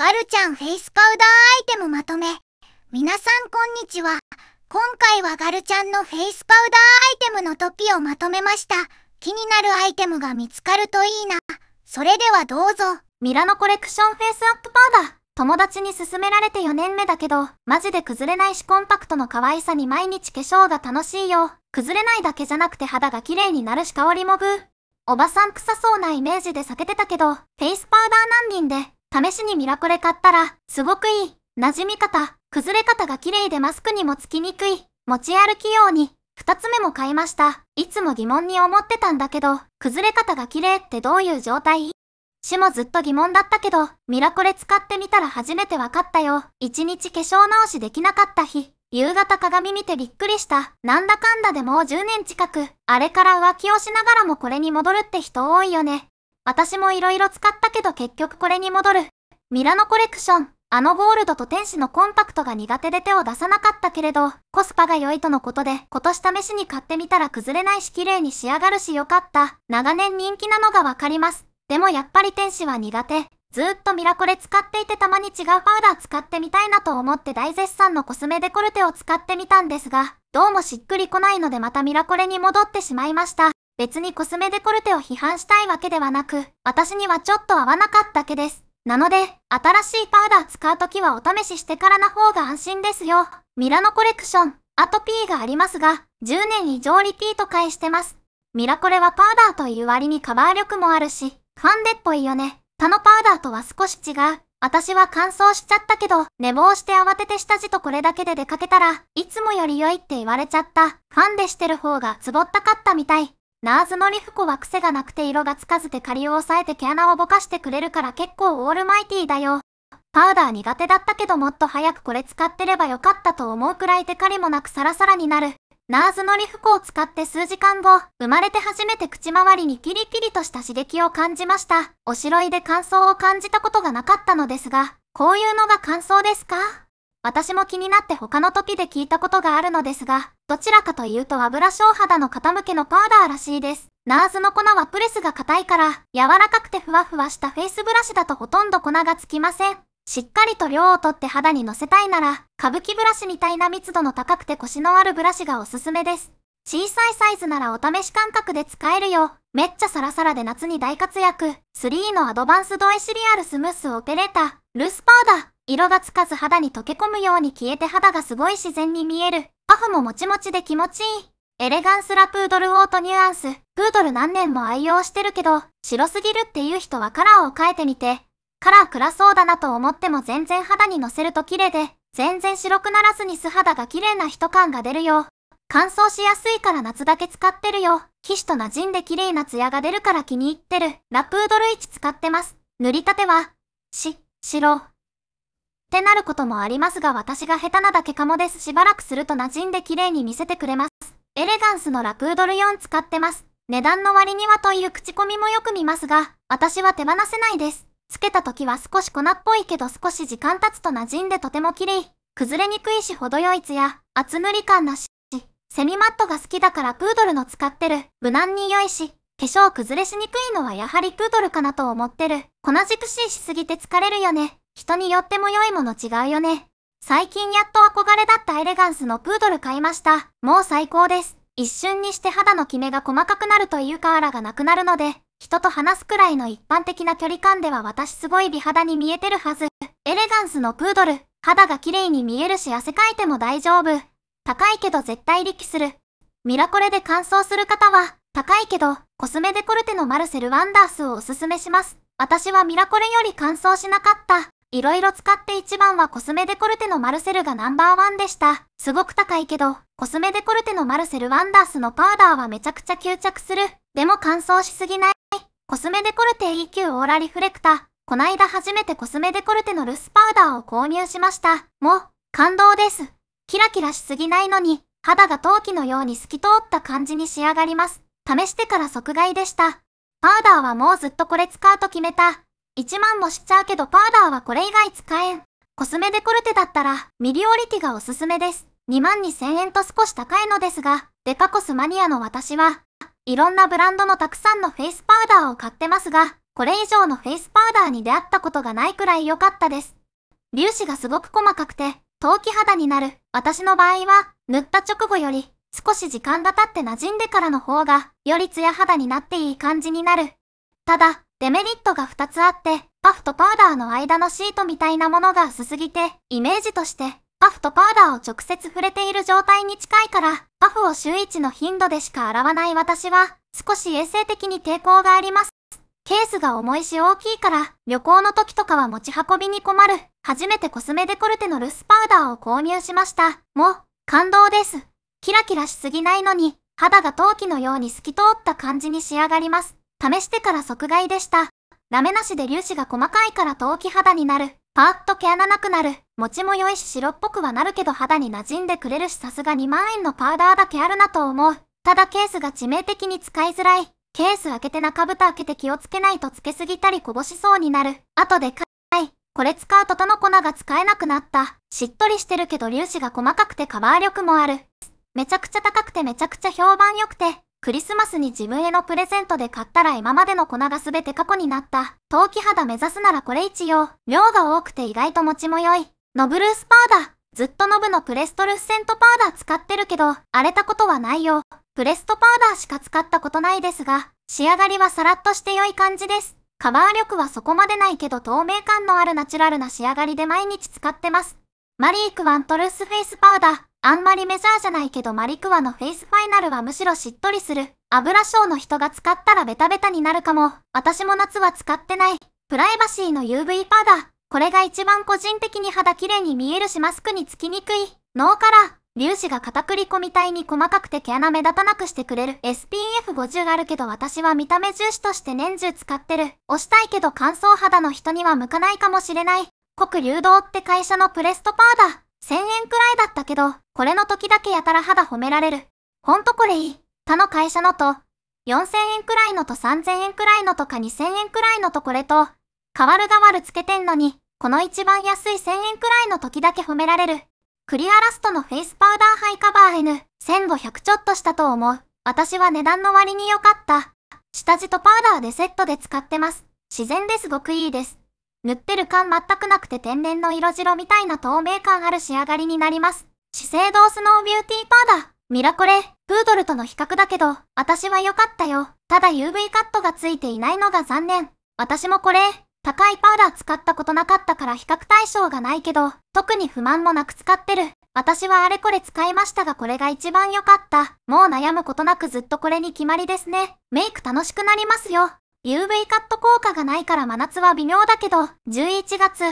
ガルちゃんフェイスパウダーアイテムまとめ。皆さんこんにちは。今回はガルちゃんのフェイスパウダーアイテムのトピをまとめました。気になるアイテムが見つかるといいな。それではどうぞ。ミラノコレクションフェイスアップパウダー。友達に勧められて4年目だけど、マジで崩れないしコンパクトの可愛さに毎日化粧が楽しいよ。崩れないだけじゃなくて肌が綺麗になるし香りもブー。おばさん臭そうなイメージで避けてたけど、フェイスパウダー難民で、試しにミラコレ買ったら、すごくいい。馴染み方、崩れ方が綺麗でマスクにもつきにくい。持ち歩き用に、二つ目も買いました。いつも疑問に思ってたんだけど、崩れ方が綺麗ってどういう状態死もずっと疑問だったけど、ミラコレ使ってみたら初めて分かったよ。一日化粧直しできなかった日。夕方鏡見てびっくりした。なんだかんだでもう10年近く。あれから浮気をしながらもこれに戻るって人多いよね。私も色々使ったけど結局これに戻る。ミラノコレクション。あのゴールドと天使のコンパクトが苦手で手を出さなかったけれど、コスパが良いとのことで、今年試しに買ってみたら崩れないし綺麗に仕上がるし良かった。長年人気なのがわかります。でもやっぱり天使は苦手。ずっとミラコレ使っていてたまに違うパウダー使ってみたいなと思って大絶賛のコスメデコルテを使ってみたんですが、どうもしっくりこないのでまたミラコレに戻ってしまいました。別にコスメデコルテを批判したいわけではなく、私にはちょっと合わなかっただけです。なので、新しいパウダー使うときはお試ししてからな方が安心ですよ。ミラノコレクション、アトピーがありますが、10年以上リピート買いしてます。ミラコレはパウダーという割にカバー力もあるし、ァンデっぽいよね。他のパウダーとは少し違う。私は乾燥しちゃったけど、寝坊して慌てて下地とこれだけで出かけたら、いつもより良いって言われちゃった。ァンデしてる方がツボったかったみたい。ナーズのリフコは癖がなくて色がつかずて仮を抑えて毛穴をぼかしてくれるから結構オールマイティーだよ。パウダー苦手だったけどもっと早くこれ使ってればよかったと思うくらいテカリもなくサラサラになる。ナーズのリフコを使って数時間後、生まれて初めて口周りにキリキリとした刺激を感じました。おしろいで乾燥を感じたことがなかったのですが、こういうのが感想ですか私も気になって他の時で聞いたことがあるのですが、どちらかというと油小肌の方向けのパウダーらしいです。ナーズの粉はプレスが硬いから、柔らかくてふわふわしたフェイスブラシだとほとんど粉がつきません。しっかりと量をとって肌にのせたいなら、歌舞伎ブラシみたいな密度の高くてコシのあるブラシがおすすめです。小さいサイズならお試し感覚で使えるよ。めっちゃサラサラで夏に大活躍。3のアドバンスドエシリアルスムースオペレーター。ルースパウダー。色がつかず肌に溶け込むように消えて肌がすごい自然に見える。フももちもちで気持ちいい。エレガンスラプードルオートニュアンス。プードル何年も愛用してるけど、白すぎるっていう人はカラーを変えてみて、カラー暗そうだなと思っても全然肌にのせると綺麗で、全然白くならずに素肌が綺麗な人感が出るよ。乾燥しやすいから夏だけ使ってるよ。皮脂と馴染んで綺麗なツヤが出るから気に入ってる。ラプードル1使ってます。塗りたては、し、白、ってなることもありますが私が下手なだけかもですしばらくすると馴染んで綺麗に見せてくれます。エレガンスのラクードル4使ってます。値段の割にはという口コミもよく見ますが、私は手放せないです。つけた時は少し粉っぽいけど少し時間経つと馴染んでとても綺麗。崩れにくいし程よいツヤ、厚塗り感なし。セミマットが好きだからプードルの使ってる。無難に良いし、化粧崩れしにくいのはやはりプードルかなと思ってる。粉じくしいしすぎて疲れるよね。人によっても良いもの違うよね。最近やっと憧れだったエレガンスのプードル買いました。もう最高です。一瞬にして肌のキメが細かくなるというかあらがなくなるので、人と話すくらいの一般的な距離感では私すごい美肌に見えてるはず。エレガンスのプードル、肌が綺麗に見えるし汗かいても大丈夫。高いけど絶対力する。ミラコレで乾燥する方は、高いけど、コスメデコルテのマルセルワンダースをおすすめします。私はミラコレより乾燥しなかった。いろいろ使って一番はコスメデコルテのマルセルがナンバーワンでした。すごく高いけど、コスメデコルテのマルセルワンダースのパウダーはめちゃくちゃ吸着する。でも乾燥しすぎない。コスメデコルテ EQ オーラリフレクタ。こないだ初めてコスメデコルテのルスパウダーを購入しました。もう、感動です。キラキラしすぎないのに、肌が陶器のように透き通った感じに仕上がります。試してから即買いでした。パウダーはもうずっとこれ使うと決めた。1万もしちゃうけどパウダーはこれ以外使えん。コスメデコルテだったら、ミリオリティがおすすめです。2万2000円と少し高いのですが、デカコスマニアの私は、いろんなブランドのたくさんのフェイスパウダーを買ってますが、これ以上のフェイスパウダーに出会ったことがないくらい良かったです。粒子がすごく細かくて、陶器肌になる。私の場合は、塗った直後より、少し時間が経って馴染んでからの方が、よりツヤ肌になっていい感じになる。ただ、デメリットが2つあって、パフとパウダーの間のシートみたいなものが薄すぎて、イメージとして、パフとパウダーを直接触れている状態に近いから、パフを週1の頻度でしか洗わない私は、少し衛生的に抵抗があります。ケースが重いし大きいから、旅行の時とかは持ち運びに困る。初めてコスメデコルテのルスパウダーを購入しました。もう、感動です。キラキラしすぎないのに、肌が陶器のように透き通った感じに仕上がります。試してから即買いでした。ダメなしで粒子が細かいから陶器肌になる。パーッと毛穴なくなる。餅も良いし白っぽくはなるけど肌に馴染んでくれるしさすが2万円のパウダーだけあるなと思う。ただケースが致命的に使いづらい。ケース開けて中蓋開けて気をつけないとつけすぎたりこぼしそうになる。後でかい。これ使うと他の粉が使えなくなった。しっとりしてるけど粒子が細かくてカバー力もある。めちゃくちゃ高くてめちゃくちゃ評判良くて、クリスマスに自分へのプレゼントで買ったら今までの粉がすべて過去になった。陶器肌目指すならこれ一応。量が多くて意外と持ちも良い。ノブルースパーだ。ずっとノブのプレストルッセントパーダー使ってるけど、荒れたことはないよ。プレストパーダーしか使ったことないですが、仕上がりはさらっとして良い感じです。カバー力はそこまでないけど透明感のあるナチュラルな仕上がりで毎日使ってます。マリークワントルースフェイスパウダー。あんまりメジャーじゃないけどマリクワのフェイスファイナルはむしろしっとりする。油性の人が使ったらベタベタになるかも。私も夏は使ってない。プライバシーの UV パーだ。これが一番個人的に肌綺麗に見えるしマスクにつきにくい。ノーカラー。粒子が片栗粉みたいに細かくて毛穴目立たなくしてくれる。SPF50 があるけど私は見た目重視として年中使ってる。押したいけど乾燥肌の人には向かないかもしれない。国流動って会社のプレストパーだ。1000円くらいだったけど、これの時だけやたら肌褒められる。ほんとこれいい。他の会社のと、4000円くらいのと3000円くらいのとか2000円くらいのとこれと、変わる変わるつけてんのに、この一番安い1000円くらいの時だけ褒められる。クリアラストのフェイスパウダーハイカバー N、1500ちょっとしたと思う。私は値段の割に良かった。下地とパウダーでセットで使ってます。自然ですごくいいです。塗ってる感全くなくて天然の色白みたいな透明感ある仕上がりになります。資生堂スノービューティーパーだ。ミラコレ、プードルとの比較だけど、私は良かったよ。ただ UV カットがついていないのが残念。私もこれ、高いパウダー使ったことなかったから比較対象がないけど、特に不満もなく使ってる。私はあれこれ使いましたがこれが一番良かった。もう悩むことなくずっとこれに決まりですね。メイク楽しくなりますよ。UV カット効果がないから真夏は微妙だけど、11月、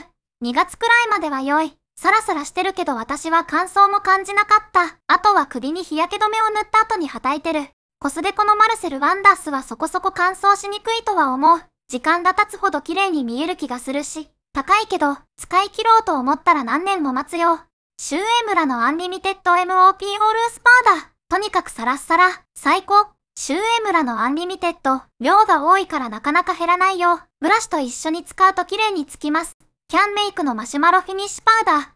2月くらいまでは良い。サラサラしてるけど私は乾燥も感じなかった。あとは首に日焼け止めを塗った後にはたいてる。コスデコのマルセル・ワンダースはそこそこ乾燥しにくいとは思う。時間が経つほど綺麗に見える気がするし、高いけど、使い切ろうと思ったら何年も待つよ。シュ村エムラのアンリミテッド MOP オールスパーだ。とにかくサラッサラ、最高。シュウエムラのアンリミテッド、量が多いからなかなか減らないよ。ブラシと一緒に使うと綺麗につきます。キャンメイクのマシュマロフィニッシュパウダー。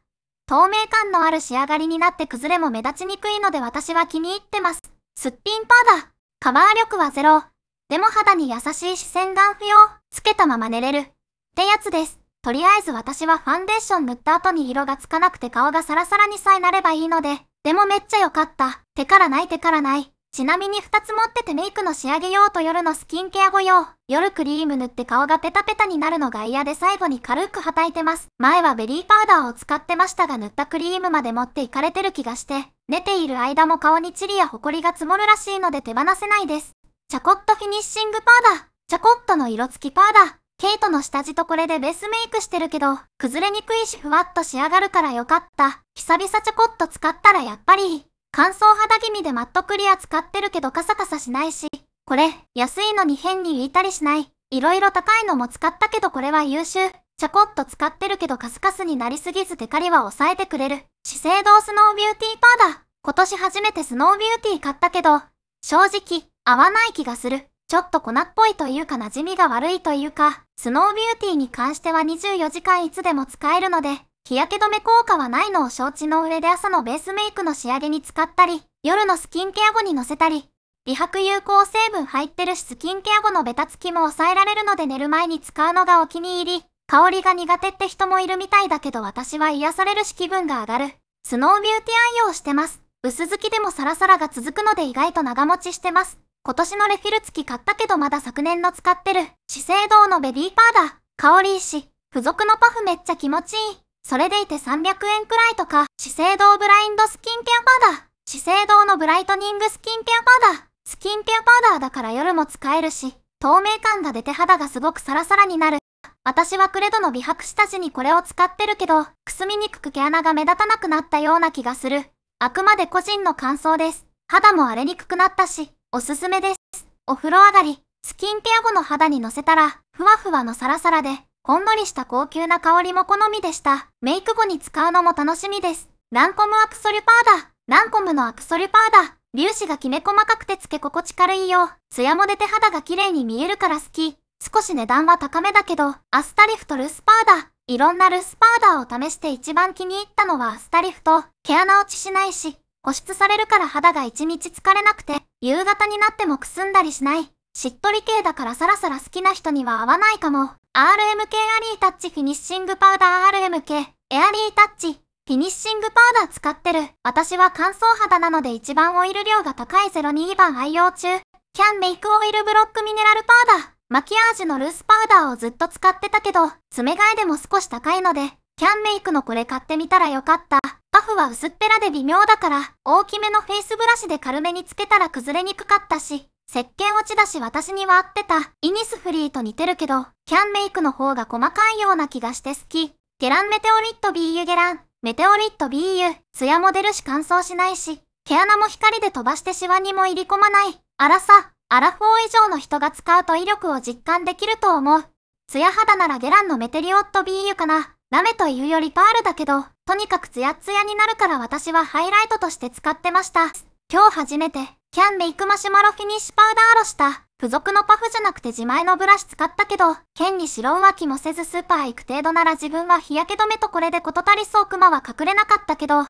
透明感のある仕上がりになって崩れも目立ちにくいので私は気に入ってます。すっぴんパウダー。カバー力はゼロ。でも肌に優しい視線眼不要。つけたまま寝れる。ってやつです。とりあえず私はファンデーション塗った後に色がつかなくて顔がサラサラにさえなればいいので。でもめっちゃ良かった。手からない手からない。ちなみに2つ持っててメイクの仕上げ用と夜のスキンケア後用。夜クリーム塗って顔がペタペタになるのが嫌で最後に軽くはたいてます。前はベリーパウダーを使ってましたが塗ったクリームまで持っていかれてる気がして、寝ている間も顔にチリやホコリが積もるらしいので手放せないです。チャコットフィニッシングパウダー。チャコットの色付きパウダー。ケイトの下地とこれでベースメイクしてるけど、崩れにくいしふわっと仕上がるからよかった。久々チャコット使ったらやっぱり、乾燥肌気味でマットクリア使ってるけどカサカサしないし、これ、安いのに変に浮いたりしない。いろいろ高いのも使ったけどこれは優秀。ちゃこっと使ってるけどカスカスになりすぎずテカリは抑えてくれる。資生堂スノービューティーパーだ。今年初めてスノービューティー買ったけど、正直、合わない気がする。ちょっと粉っぽいというか馴染みが悪いというか、スノービューティーに関しては24時間いつでも使えるので、日焼け止め効果はないのを承知の上で朝のベースメイクの仕上げに使ったり、夜のスキンケア後に乗せたり、美白有効成分入ってるしスキンケア後のベタつきも抑えられるので寝る前に使うのがお気に入り。香りが苦手って人もいるみたいだけど私は癒されるし気分が上がる。スノービューティー愛用してます。薄付きでもサラサラが続くので意外と長持ちしてます。今年のレフィル付き買ったけどまだ昨年の使ってる。資生堂のベビーパーだ。香りいいし、付属のパフめっちゃ気持ちいい。それでいて300円くらいとか、資生堂ブラインドスキンケアパウダー。資生堂のブライトニングスキンケアパウダー。スキンケアパウダーだから夜も使えるし、透明感が出て肌がすごくサラサラになる。私はクレドの美白下地にこれを使ってるけど、くすみにくく毛穴が目立たなくなったような気がする。あくまで個人の感想です。肌も荒れにくくなったし、おすすめです。お風呂上がり、スキンケア後の肌にのせたら、ふわふわのサラサラで、ほんのりした高級な香りも好みでした。メイク後に使うのも楽しみです。ランコムアクソルパーダ。ランコムのアクソルパーダ。粒子がきめ細かくてつけ心地軽いよ。ツヤも出て肌が綺麗に見えるから好き。少し値段は高めだけど、アスタリフとルスパーダ。いろんなルスパーダーを試して一番気に入ったのはアスタリフと、毛穴落ちしないし、保湿されるから肌が一日疲れなくて、夕方になってもくすんだりしない。しっとり系だからサラサラ好きな人には合わないかも。RMK アリータッチフィニッシングパウダー RMK エアリータッチフィニッシングパウダー使ってる。私は乾燥肌なので一番オイル量が高い02番愛用中。キャンメイクオイルブロックミネラルパウダー。マキアージュのルースパウダーをずっと使ってたけど、爪替えでも少し高いので、キャンメイクのこれ買ってみたらよかった。パフは薄っぺらで微妙だから、大きめのフェイスブラシで軽めにつけたら崩れにくかったし、石鹸落ちだし私には合ってた。イニスフリーと似てるけど、キャンメイクの方が細かいような気がして好き。ゲランメテオリット BU ゲラン。メテオリット BU。ツヤも出るし乾燥しないし、毛穴も光で飛ばしてシワにも入り込まない。粗さ、アラフォー以上の人が使うと威力を実感できると思う。ツヤ肌ならゲランのメテリオット BU かな。ラメというよりパールだけど、とにかくツヤツヤになるから私はハイライトとして使ってました。今日初めてキャンメイクマシュマロフィニッシュパウダーロした。付属のパフじゃなくて自前のブラシ使ったけど、剣に白浮気もせずスーパー行く程度なら自分は日焼け止めとこれで事足りそうクマは隠れなかったけど、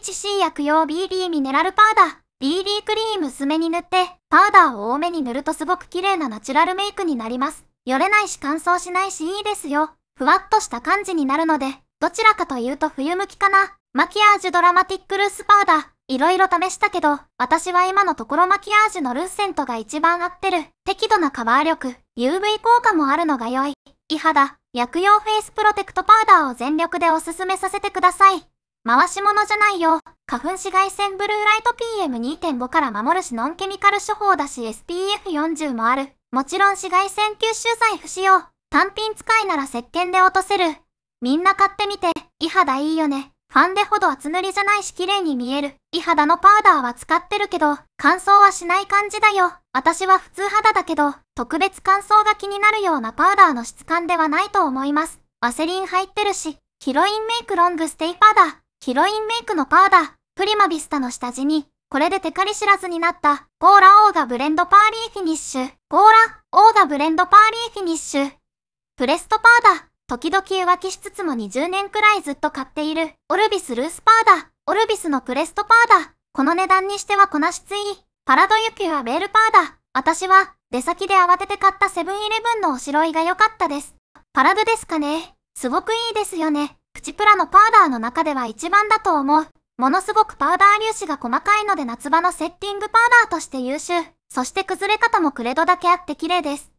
DHC 薬用 BD ミネラルパウダー、BD クリーム薄めに塗って、パウダーを多めに塗るとすごく綺麗なナチュラルメイクになります。よれないし乾燥しないしいいですよ。ふわっとした感じになるので、どちらかというと冬向きかな。マキアージュドラマティックルースパウダー。いろいろ試したけど、私は今のところマキアージュのルッセントが一番合ってる。適度なカバー力、UV 効果もあるのが良い。美肌、薬用フェイスプロテクトパウダーを全力でおすすめさせてください。回し物じゃないよ。花粉紫外線ブルーライト PM2.5 から守るしノンケミカル処方だし SPF40 もある。もちろん紫外線吸収剤不使用。単品使いなら石鹸で落とせる。みんな買ってみて、美肌いいよね。ファンデほど厚塗りじゃないし綺麗に見える。いい肌のパウダーは使ってるけど、乾燥はしない感じだよ。私は普通肌だけど、特別乾燥が気になるようなパウダーの質感ではないと思います。ワセリン入ってるし、ヒロインメイクロングステイパウダー、ヒロインメイクのパウダー、プリマビスタの下地に、これでテカリ知らずになった、ゴーラオーガブレンドパーリーフィニッシュ。ゴーラオーガブレンドパーリーフィニッシュ。プレストパウダー。時々浮気しつつも20年くらいずっと買っている、オルビスルースパーだ、オルビスのクレストパーだ。この値段にしてはこなしつい。パラドユキュアベールパーだ。私は、出先で慌てて買ったセブンイレブンのおしろいが良かったです。パラドですかね。すごくいいですよね。プチプラのパウダーの中では一番だと思う。ものすごくパウダー粒子が細かいので夏場のセッティングパウダーとして優秀。そして崩れ方もクレドだけあって綺麗です。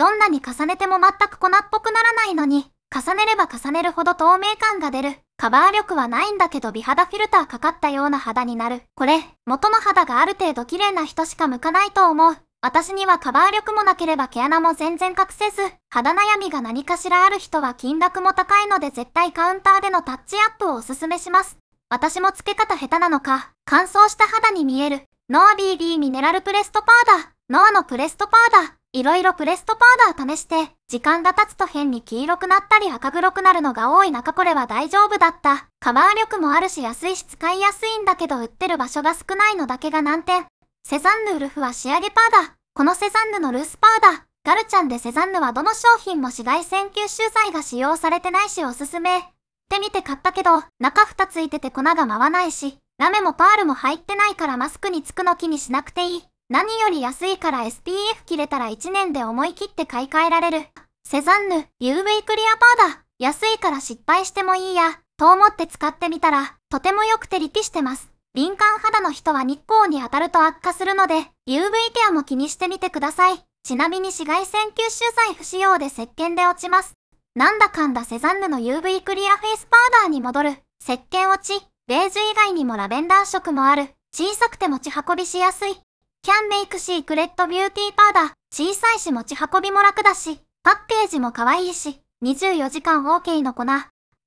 どんなに重ねても全く粉っぽくならないのに、重ねれば重ねるほど透明感が出る。カバー力はないんだけど美肌フィルターかかったような肌になる。これ、元の肌がある程度綺麗な人しか向かないと思う。私にはカバー力もなければ毛穴も全然隠せず、肌悩みが何かしらある人は金額も高いので絶対カウンターでのタッチアップをおすすめします。私も付け方下手なのか、乾燥した肌に見える。ノア BB ミネラルプレストパウダー。ノアのプレストパウダー。いろいろプレストパウダー試して、時間が経つと変に黄色くなったり赤黒くなるのが多い中これは大丈夫だった。カバー力もあるし安いし使いやすいんだけど売ってる場所が少ないのだけが難点。セザンヌウルフは仕上げパウダー。このセザンヌのルースパウダー。ガルちゃんでセザンヌはどの商品も紫外線吸収剤が使用されてないしおすすめ。ってみて買ったけど、中蓋ついてて粉が回わないし、ラメもパールも入ってないからマスクにつくの気にしなくていい。何より安いから SPF 切れたら1年で思い切って買い替えられる。セザンヌ、UV クリアパウダー安いから失敗してもいいや、と思って使ってみたら、とても良くてリピしてます。敏感肌の人は日光に当たると悪化するので、UV ケアも気にしてみてください。ちなみに紫外線吸収剤不使用で石鹸で落ちます。なんだかんだセザンヌの UV クリアフェイスパウダーに戻る。石鹸落ち、ベージュ以外にもラベンダー色もある。小さくて持ち運びしやすい。キャンメイクシークレットビューティーパウダー。小さいし持ち運びも楽だし、パッケージも可愛いし、24時間 OK の粉。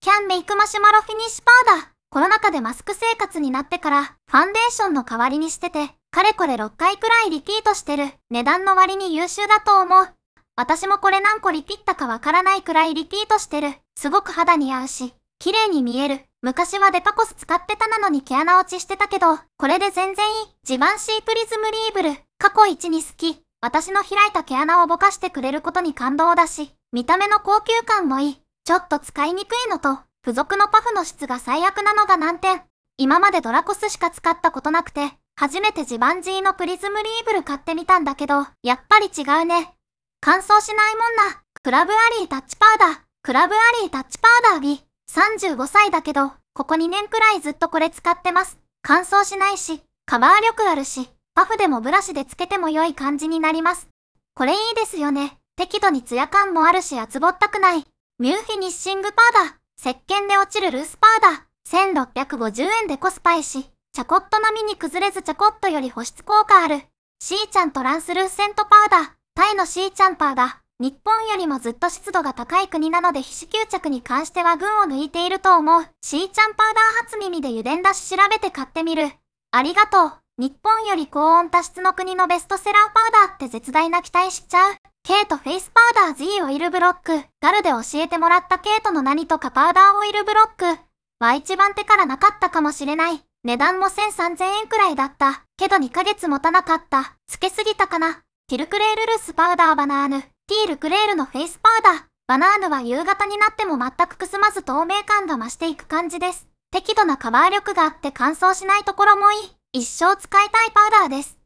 キャンメイクマシュマロフィニッシュパウダー。コロナ禍でマスク生活になってから、ファンデーションの代わりにしてて、かれこれ6回くらいリピートしてる。値段の割に優秀だと思う。私もこれ何個リピったかわからないくらいリピートしてる。すごく肌に合うし、綺麗に見える。昔はデパコス使ってたなのに毛穴落ちしてたけど、これで全然いい。ジバンシープリズムリーブル、過去1に好き。私の開いた毛穴をぼかしてくれることに感動だし、見た目の高級感もいい。ちょっと使いにくいのと、付属のパフの質が最悪なのが難点。今までドラコスしか使ったことなくて、初めてジバンジーのプリズムリーブル買ってみたんだけど、やっぱり違うね。乾燥しないもんな。クラブアリータッチパウダー、クラブアリータッチパウダー B。35歳だけど、ここ2年くらいずっとこれ使ってます。乾燥しないし、カバー力あるし、パフでもブラシでつけても良い感じになります。これいいですよね。適度にツヤ感もあるし厚ぼったくない。ミューフィニッシングパウダー。石鹸で落ちるルースパウダー。1650円でコスパイし、チャコット並みに崩れずチャコットより保湿効果ある。シーちゃんトランスルーセントパウダー。タイのシーちゃんパウダー。日本よりもずっと湿度が高い国なので皮脂吸着に関しては群を抜いていると思う。シーちゃんパウダー初耳で油田だし調べて買ってみる。ありがとう。日本より高温多湿の国のベストセラーパウダーって絶大な期待しちゃう。ケイトフェイスパウダー G オイルブロック。ガルで教えてもらったケイトの何とかパウダーオイルブロックは一番手からなかったかもしれない。値段も1 3 0 0 0円くらいだった。けど2ヶ月持たなかった。つけすぎたかな。ティルクレールルスパウダーバナーヌ。ティールクレールのフェイスパウダー。バナーヌは夕方になっても全くくすまず透明感が増していく感じです。適度なカバー力があって乾燥しないところもいい。一生使いたいパウダーです。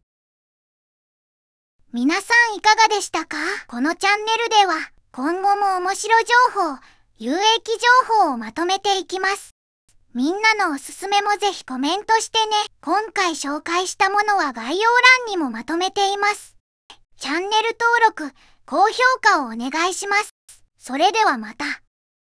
皆さんいかがでしたかこのチャンネルでは今後も面白情報、有益情報をまとめていきます。みんなのおすすめもぜひコメントしてね。今回紹介したものは概要欄にもまとめています。チャンネル登録、高評価をお願いします。それではまた。